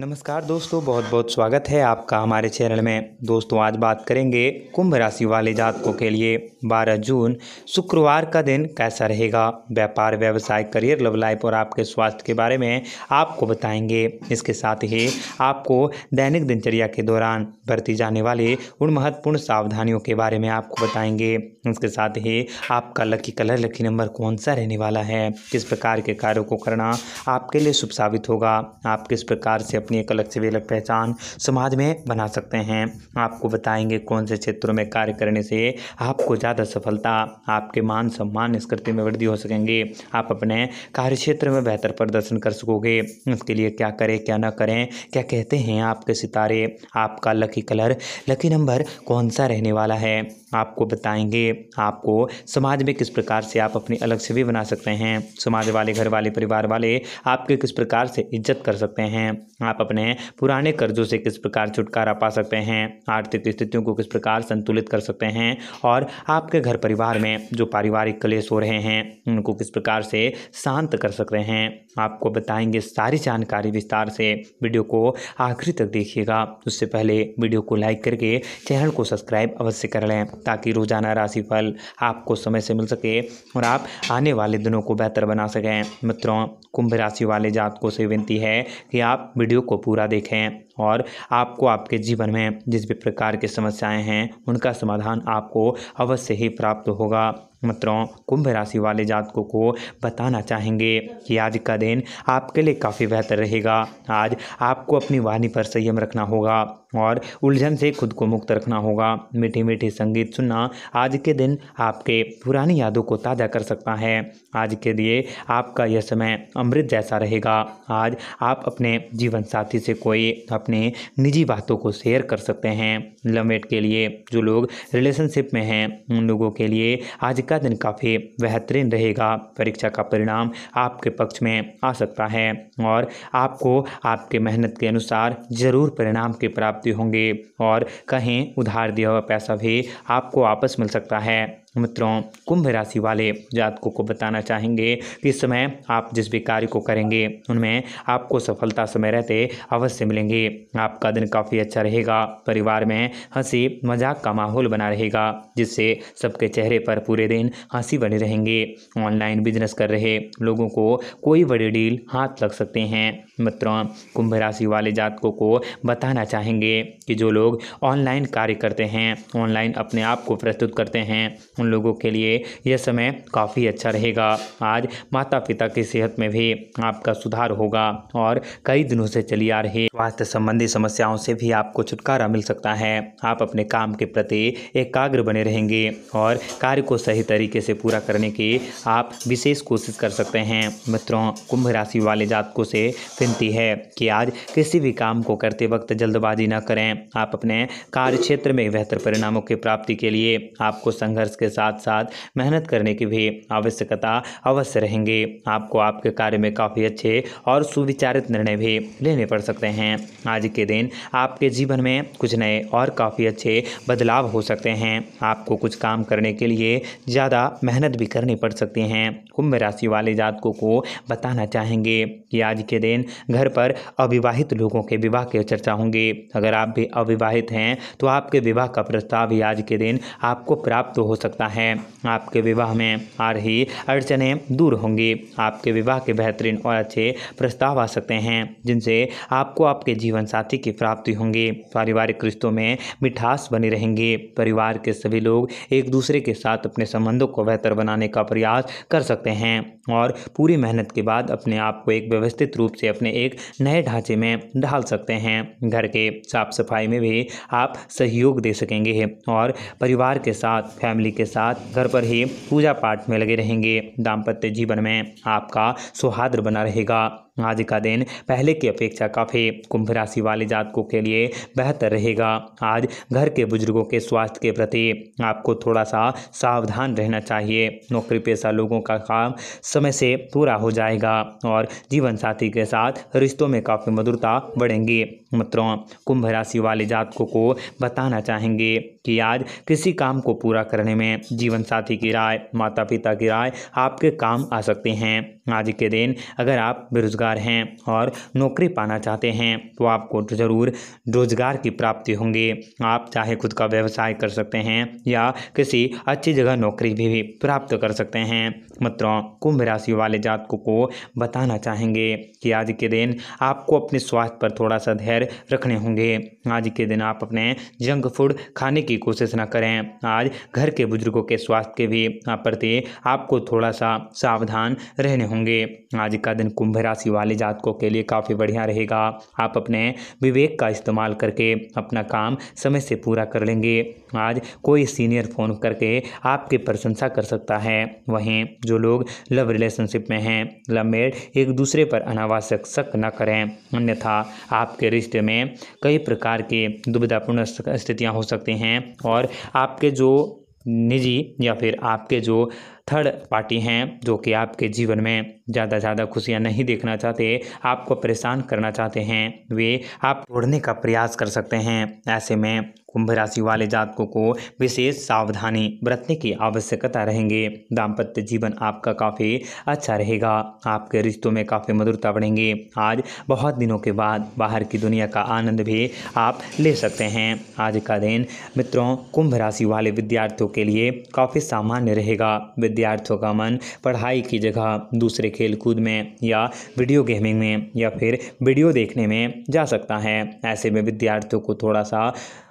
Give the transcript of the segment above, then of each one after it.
नमस्कार दोस्तों बहुत बहुत स्वागत है आपका हमारे चैनल में दोस्तों आज बात करेंगे कुंभ राशि वाले जातकों के लिए 12 जून शुक्रवार का दिन कैसा रहेगा व्यापार व्यवसाय करियर लव लाइफ और आपके स्वास्थ्य के बारे में आपको बताएंगे इसके साथ ही आपको दैनिक दिनचर्या के दौरान बरती जाने वाली उन महत्वपूर्ण सावधानियों के बारे में आपको बताएंगे इसके साथ ही आपका लकी कलर लकी नंबर कौन सा रहने वाला है किस प्रकार के कार्यों को करना आपके लिए शुभ साबित होगा आप किस प्रकार से अपनी एक अलग से भी अलग पहचान समाज में बना सकते हैं आपको बताएंगे कौन से क्षेत्रों में कार्य करने से आपको ज़्यादा सफलता आपके मान सम्मान स्कृति में वृद्धि हो सकेंगे आप अपने कार्य क्षेत्र में बेहतर प्रदर्शन कर सकोगे उसके लिए क्या करें क्या ना करें क्या कहते हैं आपके सितारे आपका लकी कलर लकी नंबर कौन सा रहने वाला है आपको बताएंगे आपको समाज में किस प्रकार से आप अपनी अलग से भी बना सकते हैं समाज वाले घर वाले परिवार वाले आपके किस प्रकार से इज्जत कर सकते हैं आप आप अपने पुराने कर्जों से किस प्रकार छुटकारा पा सकते हैं आर्थिक स्थितियों को किस प्रकार संतुलित कर सकते हैं और आपके घर परिवार में जो पारिवारिक क्लेश हो रहे हैं उनको किस प्रकार से शांत कर सकते हैं आपको बताएंगे सारी जानकारी विस्तार से वीडियो को आखिरी तक देखिएगा उससे पहले वीडियो को लाइक करके चैनल को सब्सक्राइब अवश्य कर लें ताकि रोजाना राशिफल आपको समय से मिल सके और आप आने वाले दिनों को बेहतर बना सकें मित्रों कुंभ राशि वाले जातकों से विनती है कि आप वीडियो को पूरा देखें और आपको आपके जीवन में जिस भी प्रकार की समस्याएं हैं उनका समाधान आपको अवश्य ही प्राप्त होगा मित्रों कुंभ राशि वाले जातकों को बताना चाहेंगे कि आज का दिन आपके लिए काफ़ी बेहतर रहेगा आज आपको अपनी वाणी पर संयम रखना होगा और उलझन से खुद को मुक्त रखना होगा मीठी मीठी संगीत सुनना आज के दिन आपके पुरानी यादों को ताज़ा कर सकता है आज के लिए आपका यह समय अमृत जैसा रहेगा आज आप अपने जीवन साथी से कोई अपने अपने निजी बातों को शेयर कर सकते हैं लवेट के लिए जो लोग रिलेशनशिप में हैं उन लोगों के लिए आज का दिन काफ़ी बेहतरीन रहेगा परीक्षा का परिणाम आपके पक्ष में आ सकता है और आपको आपके मेहनत के अनुसार ज़रूर परिणाम की प्राप्ति होंगे और कहीं उधार दिया हुआ पैसा भी आपको वापस मिल सकता है मित्रों कुंभ राशि वाले जातकों को बताना चाहेंगे कि इस समय आप जिस भी कार्य को करेंगे उनमें आपको सफलता समय रहते अवश्य मिलेंगे आपका दिन काफ़ी अच्छा रहेगा परिवार में हंसी मजाक का माहौल बना रहेगा जिससे सबके चेहरे पर पूरे दिन हंसी बने रहेंगे ऑनलाइन बिजनेस कर रहे लोगों को कोई बड़ी डील हाथ लग सकते हैं मित्रों कुंभ राशि वाले जातकों को बताना चाहेंगे कि जो लोग ऑनलाइन कार्य करते हैं ऑनलाइन अपने आप को प्रस्तुत करते हैं उन लोगों के लिए यह समय काफ़ी अच्छा रहेगा आज माता पिता की सेहत में भी आपका सुधार होगा और कई दिनों से चली आ रही स्वास्थ्य संबंधी समस्याओं से भी आपको छुटकारा मिल सकता है आप अपने काम के प्रति एकाग्र बने रहेंगे और कार्य को सही तरीके से पूरा करने की आप विशेष कोशिश कर सकते हैं मित्रों कुंभ राशि वाले जातकों से विनती है कि आज किसी भी काम को करते वक्त जल्दबाजी न करें आप अपने कार्य क्षेत्र में बेहतर परिणामों की प्राप्ति के लिए आपको संघर्ष के साथ साथ मेहनत करने की भी आवश्यकता अवश्य रहेंगे आपको आपके कार्य में काफ़ी अच्छे और सुविचारित निर्णय भी लेने पड़ सकते हैं आज के दिन आपके जीवन में कुछ नए और काफ़ी अच्छे बदलाव हो सकते हैं आपको कुछ काम करने के लिए ज़्यादा मेहनत भी करनी पड़ सकती हैं कुंभ राशि वाले जातकों को बताना चाहेंगे कि आज के दिन घर पर अविवाहित लोगों के विवाह के चर्चा होंगे अगर आप भी अविवाहित हैं तो आपके विवाह का प्रस्ताव भी आज के दिन आपको प्राप्त हो सकता सकता है आपके विवाह में आ रही अड़चने दूर होंगी आपके विवाह के बेहतरीन और अच्छे प्रस्ताव आ सकते हैं जिनसे आपको आपके जीवन साथी की प्राप्ति होंगी पारिवारिक रिश्तों में मिठास बनी रहेंगी परिवार के सभी लोग एक दूसरे के साथ अपने संबंधों को बेहतर बनाने का प्रयास कर सकते हैं और पूरी मेहनत के बाद अपने आप को एक व्यवस्थित रूप से अपने एक नए ढांचे में ढाल सकते हैं घर के साफ सफाई में भी आप सहयोग दे सकेंगे और परिवार के साथ फैमिली के साथ घर पर ही पूजा पाठ में लगे रहेंगे दाम्पत्य जीवन में आपका सौहार्द बना रहेगा आज का दिन पहले की अपेक्षा काफ़ी कुंभ राशि वाले जातकों के लिए बेहतर रहेगा आज घर के बुजुर्गों के स्वास्थ्य के प्रति आपको थोड़ा सा सावधान रहना चाहिए नौकरी पेशा लोगों का काम समय से पूरा हो जाएगा और जीवन साथी के साथ रिश्तों में काफ़ी मधुरता बढ़ेंगी मित्रों कुंभ राशि वाले जातकों को बताना चाहेंगे कि आज किसी काम को पूरा करने में जीवन साथी की राय माता पिता की राय आपके काम आ सकते हैं आज के दिन अगर आप बेरोज़गार हैं और नौकरी पाना चाहते हैं तो आपको ज़रूर रोज़गार की प्राप्ति होंगी आप चाहे खुद का व्यवसाय कर सकते हैं या किसी अच्छी जगह नौकरी भी, भी प्राप्त कर सकते हैं मित्रों कुंभ राशि वाले जातकों को बताना चाहेंगे कि आज के दिन आपको अपने स्वास्थ्य पर थोड़ा सा धैर्य रखने होंगे आज के दिन आप अपने जंक फूड खाने की कोशिश ना करें आज घर के बुजुर्गों के स्वास्थ्य के भी प्रति आपको थोड़ा सा सावधान रहने होंगे होंगे आज का दिन कुंभ राशि वाले जातकों के लिए काफ़ी बढ़िया रहेगा आप अपने विवेक का इस्तेमाल करके अपना काम समय से पूरा कर लेंगे आज कोई सीनियर फ़ोन करके आपकी प्रशंसा कर सकता है वहीं जो लोग लव रिलेशनशिप में हैं लव मेड एक दूसरे पर अनावश्यक शक न करें अन्यथा आपके रिश्ते में कई प्रकार के दुविधापूर्ण स्थितियां हो सकती हैं और आपके जो निजी या फिर आपके जो थर्ड पार्टी हैं जो कि आपके जीवन में ज़्यादा ज़्यादा खुशियाँ नहीं देखना चाहते आपको परेशान करना चाहते हैं वे आप तोड़ने का प्रयास कर सकते हैं ऐसे में कुंभ राशि वाले जातकों को विशेष सावधानी बरतने की आवश्यकता रहेंगे दाम्पत्य जीवन आपका काफ़ी अच्छा रहेगा आपके रिश्तों में काफ़ी मधुरता बढ़ेंगे आज बहुत दिनों के बाद बाहर की दुनिया का आनंद भी आप ले सकते हैं आज का दिन मित्रों कुंभ राशि वाले विद्यार्थियों के लिए काफ़ी सामान्य रहेगा विद्या विद्यार्थियों का मन पढ़ाई की जगह दूसरे खेल कूद में या वीडियो गेमिंग में या फिर वीडियो देखने में जा सकता है ऐसे में विद्यार्थियों को थोड़ा सा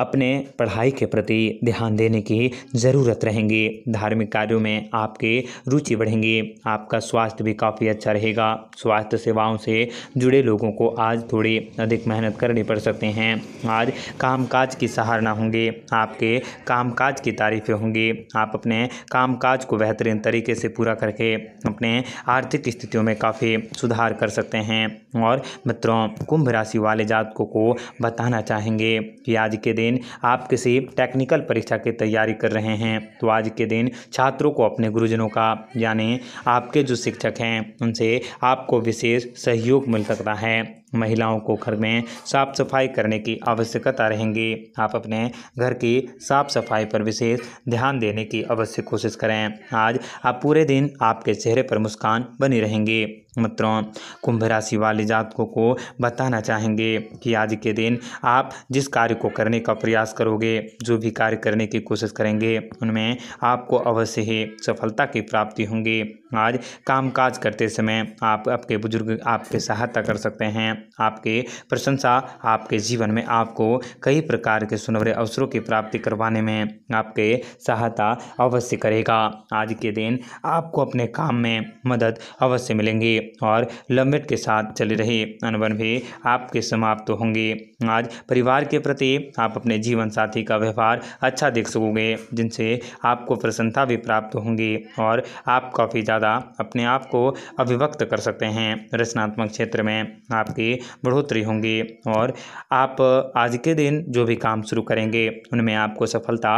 अपने पढ़ाई के प्रति ध्यान देने की ज़रूरत रहेंगी धार्मिक कार्यों में आपकी रुचि बढ़ेंगी आपका स्वास्थ्य भी काफ़ी अच्छा रहेगा स्वास्थ्य सेवाओं से जुड़े लोगों को आज थोड़ी अधिक मेहनत करनी पड़ सकते हैं आज कामकाज की सहारना होंगी आपके कामकाज की तारीफ़ें होंगी आप अपने कामकाज को बेहतरीन तरीके से पूरा करके अपने आर्थिक स्थितियों में काफ़ी सुधार कर सकते हैं और मित्रों कुंभ राशि वाले जातकों को बताना चाहेंगे कि आज के दिन दिन आप किसी टेक्निकल परीक्षा की तैयारी कर रहे हैं तो आज के दिन छात्रों को अपने गुरुजनों का यानी आपके जो शिक्षक हैं उनसे आपको विशेष सहयोग मिल सकता है महिलाओं को घर में साफ सफाई करने की आवश्यकता रहेंगी आप अपने घर की साफ सफाई पर विशेष ध्यान देने की अवश्य कोशिश करें आज आप पूरे दिन आपके चेहरे पर मुस्कान बनी रहेंगी मित्रों कुंभ राशि वाले जातकों को बताना चाहेंगे कि आज के दिन आप जिस कार्य को करने का प्रयास करोगे जो भी कार्य करने की कोशिश करेंगे उनमें आपको अवश्य ही सफलता की प्राप्ति होंगी आज कामकाज करते समय आप आपके बुजुर्ग आपके सहायता कर सकते हैं आपके प्रशंसा आपके जीवन में आपको कई प्रकार के सुनहरे अवसरों की प्राप्ति करवाने में आपके सहायता अवश्य करेगा आज के दिन आपको अपने काम में मदद अवश्य मिलेंगी और लंबित के साथ चले रहे अनबन भी आपके समाप्त तो होंगे आज परिवार के प्रति आप अपने जीवन साथी का व्यवहार अच्छा देख सकोगे जिनसे आपको प्रसन्नता भी प्राप्त होंगी और आप काफ़ी ज़्यादा ज़्यादा अपने आप को अभिव्यक्त कर सकते हैं रचनात्मक क्षेत्र में आपकी बढ़ोतरी होंगी और आप आज के दिन जो भी काम शुरू करेंगे उनमें आपको सफलता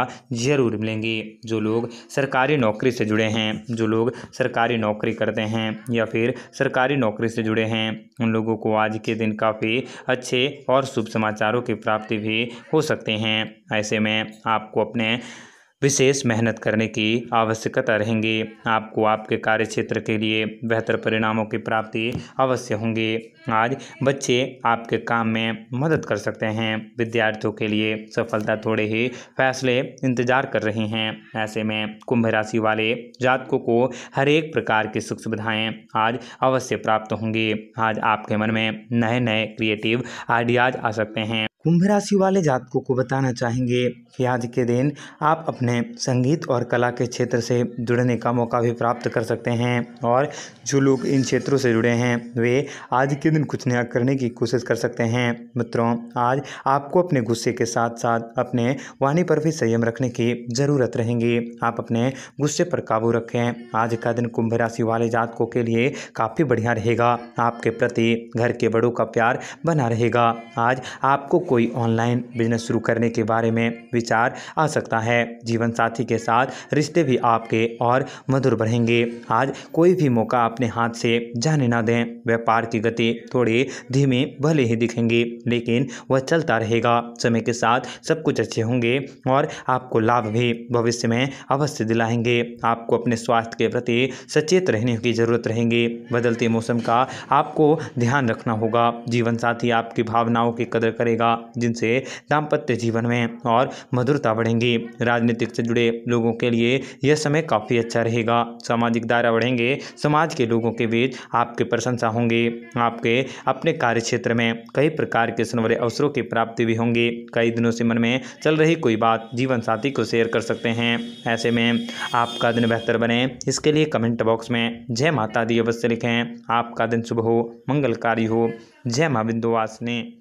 ज़रूर मिलेंगी जो लोग सरकारी नौकरी से जुड़े हैं जो लोग सरकारी नौकरी करते हैं या फिर सरकारी नौकरी से जुड़े हैं उन लोगों को आज के दिन काफ़ी अच्छे और शुभ समाचारों की प्राप्ति भी हो सकते हैं ऐसे में आपको अपने विशेष मेहनत करने की आवश्यकता रहेंगी आपको आपके कार्य क्षेत्र के लिए बेहतर परिणामों की प्राप्ति अवश्य होंगी आज बच्चे आपके काम में मदद कर सकते हैं विद्यार्थियों के लिए सफलता थोड़े ही फैसले इंतजार कर रहे हैं ऐसे में कुंभ राशि वाले जातकों को हर एक प्रकार की सुख सुविधाएँ आज अवश्य प्राप्त होंगी आज आपके मन में नए नए क्रिएटिव आइडियाज आ सकते हैं कुंभ राशि वाले जातकों को बताना चाहेंगे कि आज के दिन आप अपने संगीत और कला के क्षेत्र से जुड़ने का मौका भी प्राप्त कर सकते हैं और जो लोग इन क्षेत्रों से जुड़े हैं वे आज के दिन कुछ नया करने की कोशिश कर सकते हैं मित्रों आज आपको अपने गुस्से के साथ साथ अपने वाणी पर भी संयम रखने की ज़रूरत रहेगी आप अपने गुस्से पर काबू रखें आज का दिन कुंभ राशि वाले जातकों के लिए काफ़ी बढ़िया रहेगा आपके प्रति घर के बड़ों का प्यार बना रहेगा आज आपको कोई ऑनलाइन बिजनेस शुरू करने के बारे में विचार आ सकता है जीवन साथी के साथ रिश्ते भी आपके और मधुर बढ़ेंगे आज कोई भी मौका अपने हाथ से जाने ना दें व्यापार की गति थोड़ी धीमे भले ही दिखेंगे लेकिन वह चलता रहेगा समय के साथ सब कुछ अच्छे होंगे और आपको लाभ भी भविष्य में अवश्य दिलाएंगे आपको अपने स्वास्थ्य के प्रति सचेत रहने की जरूरत रहेंगी बदलते मौसम का आपको ध्यान रखना होगा जीवन साथी आपकी भावनाओं की कदर करेगा जिनसे दाम्पत्य जीवन में और मधुरता बढ़ेंगी राजनीतिक से जुड़े लोगों के लिए यह समय काफ़ी अच्छा रहेगा सामाजिक दायरा बढ़ेंगे समाज के लोगों के बीच आपकी प्रशंसा होंगी आपके अपने कार्य क्षेत्र में कई प्रकार के सुनवरे अवसरों की प्राप्ति भी होंगी कई दिनों से मन में चल रही कोई बात जीवन साथी को शेयर कर सकते हैं ऐसे में आपका दिन बेहतर बने इसके लिए कमेंट बॉक्स में जय माता दी अवश्य लिखें आपका दिन शुभ हो मंगलकारी हो जय माँ ने